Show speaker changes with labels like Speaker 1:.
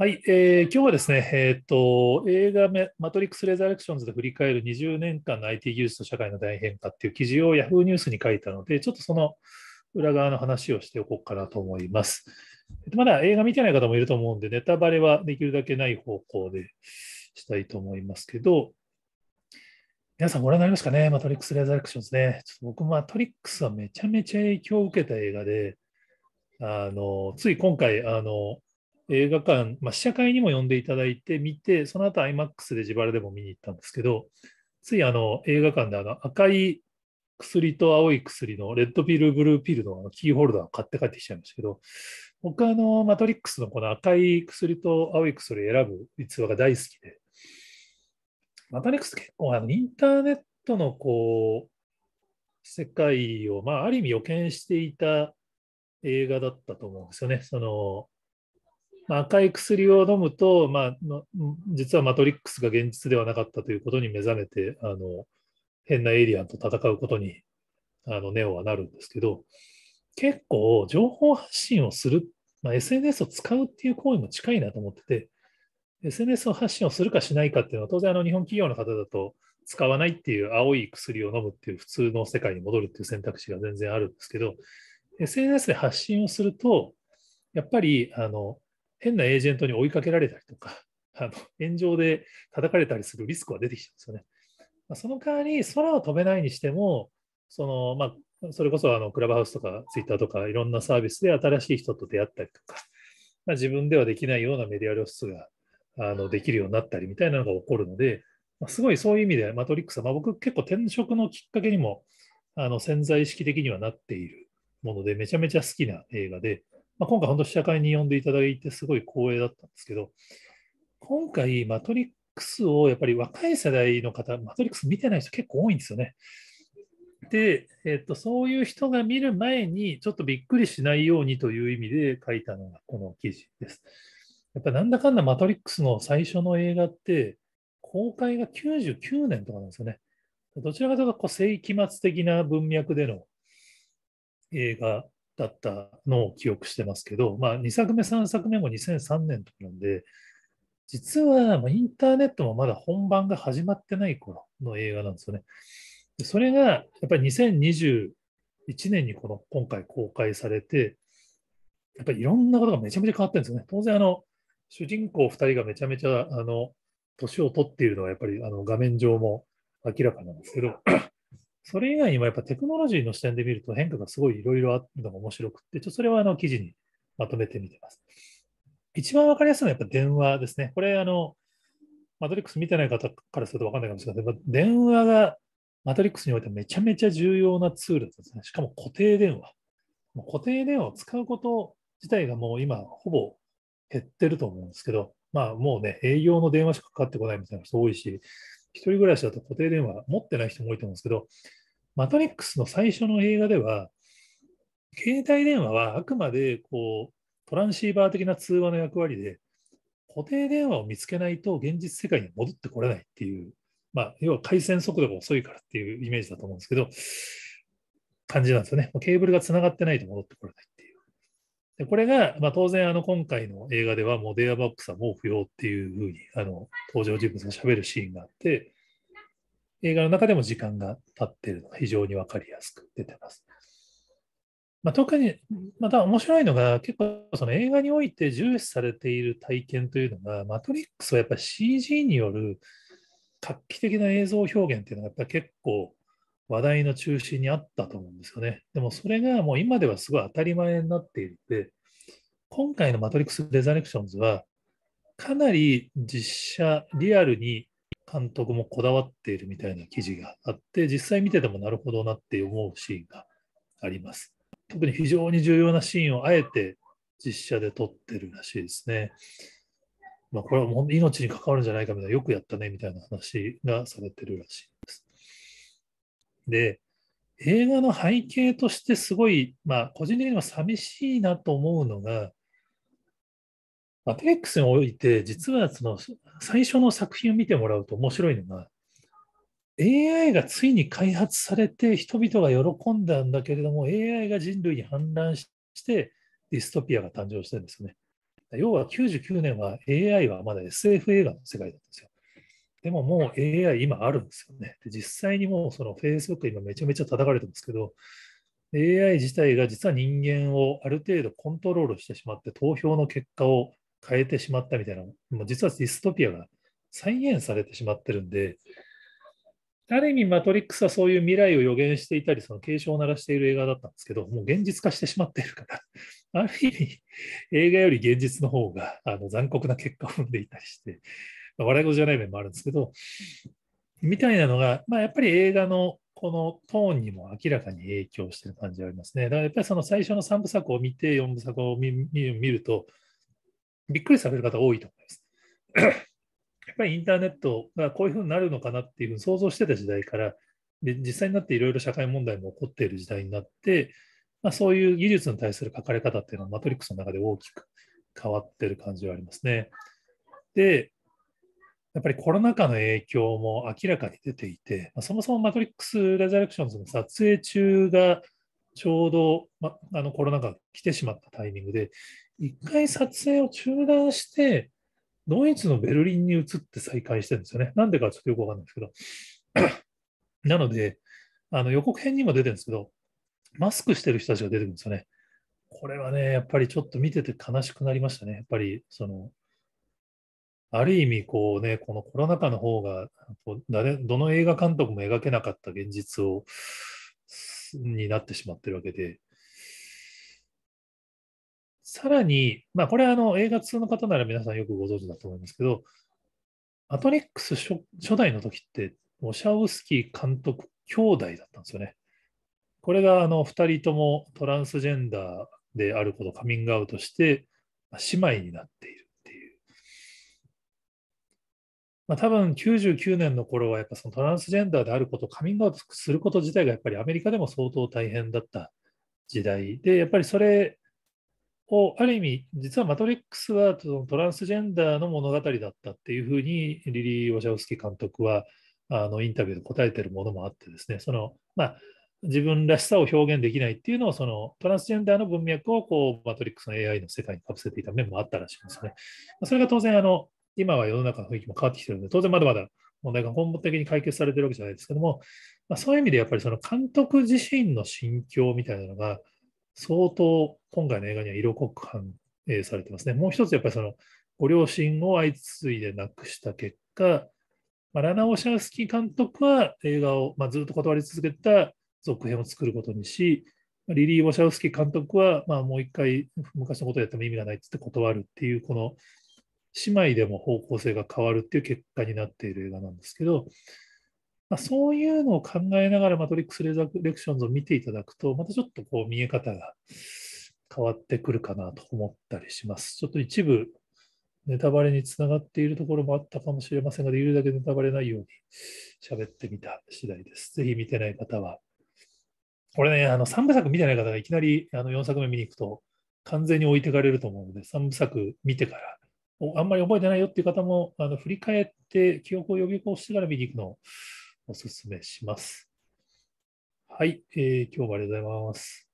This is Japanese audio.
Speaker 1: はい、えー、今日はですね、えっ、ー、と映画マトリックス・レザレクションズで振り返る20年間の IT 技術と社会の大変化っていう記事を Yahoo ニュースに書いたので、ちょっとその裏側の話をしておこうかなと思います。まだ映画見てない方もいると思うんで、ネタバレはできるだけない方向でしたいと思いますけど、皆さんご覧になりますかね、マトリックス・レザレクションズね。ちょっと僕、マトリックスはめちゃめちゃ影響を受けた映画で、あのつい今回、あの映画館、まあ、試写会にも呼んでいただいて見て、その後 IMAX で自腹でも見に行ったんですけど、ついあの映画館であの赤い薬と青い薬のレッドピル、ブルーピルのキーホルダーを買って帰ってきちゃいましたけど、僕はあのマトリックスのこの赤い薬と青い薬を選ぶ逸話が大好きで、マトリックス結構あのインターネットのこう世界を、まあ、ある意味予見していた映画だったと思うんですよね。そのまあ、赤い薬を飲むと、まあ、実はマトリックスが現実ではなかったということに目覚めて、あの変なエイリアンと戦うことにあのネオはなるんですけど、結構情報発信をする、まあ、SNS を使うっていう行為も近いなと思ってて、SNS を発信をするかしないかっていうのは、当然あの日本企業の方だと使わないっていう青い薬を飲むっていう普通の世界に戻るっていう選択肢が全然あるんですけど、SNS で発信をすると、やっぱりあの変なエージェントに追いかけられたりとか、あの炎上で叩かれたりするリスクは出てきちゃうんですよね。まあ、その代わり、空を飛べないにしても、そのまあ、それこそあのクラブハウスとかツイッターとかいろんなサービスで新しい人と出会ったりとか、まあ、自分ではできないようなメディア露出があのできるようになったりみたいなのが起こるので、ますごいそういう意味でマトリックスは、まあ、僕結構転職のきっかけにもあの潜在意識的にはなっているものでめちゃめちゃ好きな映画で、まあ、今回本当試写会に呼んでいただいてすごい光栄だったんですけど、今回マトリックスをやっぱり若い世代の方、マトリックス見てない人結構多いんですよね。で、えっと、そういう人が見る前にちょっとびっくりしないようにという意味で書いたのがこの記事です。やっぱなんだかんだマトリックスの最初の映画って公開が99年とかなんですよね。どちらかというとこう世紀末的な文脈での映画だったのを記憶してますけど、まあ、2作目、3作目も2003年とかなんで、実はインターネットもまだ本番が始まってない頃の映画なんですよね。それがやっぱり2021年にこの今回公開されて、やっぱりいろんなことがめちゃめちゃ変わってるんですよね。当然あの、主人公2人がめちゃめちゃあの年を取っているのはやっぱりあの画面上も明らかなんですけど、それ以外にもやっぱテクノロジーの視点で見ると変化がすごいいろいろあるのが面白くって、ちょそれはあの記事にまとめてみてます。一番わかりやすいのはやっぱ電話ですね。これ、あの、マトリックス見てない方からするとわかんないかもしれないけど、電話がマトリックスにおいてめちゃめちゃ重要なツールですね。しかも固定電話。もう固定電話を使うこと自体がもう今ほぼ減ってると思うんですけど、まあもうね、営業の電話しかかかってこないみたいな人多いし、一人暮らしだと固定電話持ってない人も多いと思うんですけど、マトリックスの最初の映画では、携帯電話はあくまでこうトランシーバー的な通話の役割で、固定電話を見つけないと現実世界に戻ってこれないっていう、まあ、要は回線速度が遅いからっていうイメージだと思うんですけど、感じなんですよね。ケーブルがつながってないと戻ってこれないっていう。でこれが、まあ、当然あの今回の映画ではもうデアバックスはもう不要っていうふうにあの登場人物がしゃべるシーンがあって、映画の中でも時間が経ってるのが非常に分かりやすく出てます。まあ、特に、また面白いのが、結構その映画において重視されている体験というのが、マトリックスはやっぱり CG による画期的な映像表現っていうのがやっぱ結構話題の中心にあったと思うんですよね。でもそれがもう今ではすごい当たり前になっているので、今回のマトリックス・レザレクションズは、かなり実写、リアルに監督もこだわっているみたいな記事があって、実際見ててもなるほどなって思うシーンがあります。特に非常に重要なシーンをあえて実写で撮ってるらしいですね。まあ、これはもう命に関わるんじゃないかみたいな、よくやったねみたいな話がされてるらしいです。で、映画の背景としてすごい、まあ、個人的には寂しいなと思うのが、アあ、テックスにおいて、実はその最初の作品を見てもらうと面白いのが、AI がついに開発されて人々が喜んだんだけれども、AI が人類に氾濫してディストピアが誕生してるんですよね。要は99年は AI はまだ SF 映画の世界だったんですよ。でももう AI 今あるんですよね。で実際にもうその Facebook 今めちゃめちゃ叩かれてますけど、AI 自体が実は人間をある程度コントロールしてしまって投票の結果を変えてしまったみたいな、もう実はディストピアが再現されてしまってるんで、ある意味、マトリックスはそういう未来を予言していたり、その警鐘を鳴らしている映画だったんですけど、もう現実化してしまっているから、ある意味、映画より現実の方があの残酷な結果を生んでいたりして、まあ、笑い事じゃない面もあるんですけど、みたいなのが、まあ、やっぱり映画のこのトーンにも明らかに影響してる感じがありますね。だからやっぱりその最初の3部作を見て、4部作を見ると、びっくりされる方多いと思います。やっぱりインターネットがこういうふうになるのかなっていうふうに想像してた時代から、で実際になっていろいろ社会問題も起こっている時代になって、まあ、そういう技術に対する書かれ方っていうのはマトリックスの中で大きく変わってる感じはありますね。で、やっぱりコロナ禍の影響も明らかに出ていて、まあ、そもそもマトリックス・レザレクションズの撮影中がちょうど、ま、あのコロナが来てしまったタイミングで、一回撮影を中断して、ドイツのベルリンに移って再開してるんですよね。なんでかちょっとよくわかんないですけど。なので、あの予告編にも出てるんですけど、マスクしてる人たちが出てくるんですよね。これはね、やっぱりちょっと見てて悲しくなりましたね。やっぱり、その、ある意味、こうね、このコロナ禍の方が、誰、どの映画監督も描けなかった現実を、になってしまってるわけで、さらに、まあ、これはあの映画通の方なら皆さんよくご存知だと思いますけど、マトリックス初代の時って、オシャウスキー監督兄弟だったんですよね。これがあの2人ともトランスジェンダーであることをカミングアウトして、姉妹になっている。まあ、多分99年の頃はやっぱそのトランスジェンダーであることカミングアウトすること自体がやっぱりアメリカでも相当大変だった時代でやっぱりそれをある意味実はマトリックスはトランスジェンダーの物語だったっていうふうにリリー・ワシャウスキ監督はあのインタビューで答えてるものもあってですねその、まあ、自分らしさを表現できないっていうのをそのトランスジェンダーの文脈をこうマトリックスの AI の世界にかぶせていた面もあったらしいんですね。それが当然あの今は世の中の雰囲気も変わってきてるので、当然まだまだ問題が本本的に解決されてるわけじゃないですけども、まあ、そういう意味でやっぱりその監督自身の心境みたいなのが、相当今回の映画には色濃く反映されてますね。もう一つやっぱりそのご両親を相次いで亡くした結果、まあ、ラナ・オシャースキー監督は映画を、まあ、ずっと断り続けた続編を作ることにし、リリー・ウォシャウスキー監督は、まあ、もう一回昔のことをやっても意味がないってって断るっていう、この姉妹でも方向性が変わるっていう結果になっている映画なんですけど、まあ、そういうのを考えながらマトリックス・レザレクションズを見ていただくと、またちょっとこう見え方が変わってくるかなと思ったりします。ちょっと一部ネタバレにつながっているところもあったかもしれませんが、できるだけネタバレないように喋ってみた次第です。ぜひ見てない方は。これね、あの3部作見てない方がいきなりあの4作目見に行くと完全に置いてかれると思うので、3部作見てからあんまり覚えてないよっていう方も、あの振り返って記憶を呼び起こしてから見に行くのをお勧めします。はい、えー、今日もありがとうございます。